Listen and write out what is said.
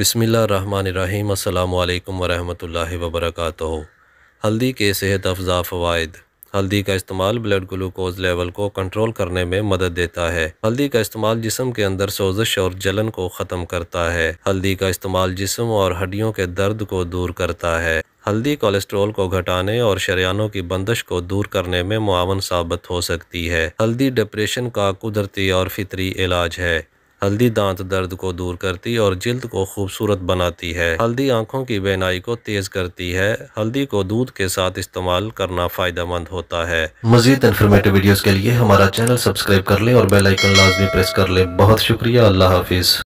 बसमीम् अल्लाम वरहमल वबरक हल्दी के सेहत अफजा फ़वाद हल्दी का इस्तेमाल ब्लड ग्लूकोज लेवल को कंट्रोल करने में मदद देता है हल्दी का इस्तेमाल जिसम के अंदर सोजश और जलन को ख़त्म करता है हल्दी का इस्तेमाल जिसम और हड्डियों के दर्द को दूर करता है हल्दी कोलेस्ट्रॉल को घटाने और शरियानों की बंदिश को दूर करने में मुआवन साबित हो सकती है हल्दी डिप्रेशन का कुदरती और फितरी इलाज है हल्दी दांत दर्द को दूर करती और जल्द को खूबसूरत बनाती है हल्दी आंखों की बेनाई को तेज करती है हल्दी को दूध के साथ इस्तेमाल करना फायदा मंद होता है मजीद इन्फॉर्मेटिव वीडियोस के लिए हमारा चैनल सब्सक्राइब कर ले और बेलाइकन लाजमी प्रेस कर ले बहुत शुक्रिया अल्लाह हाफिज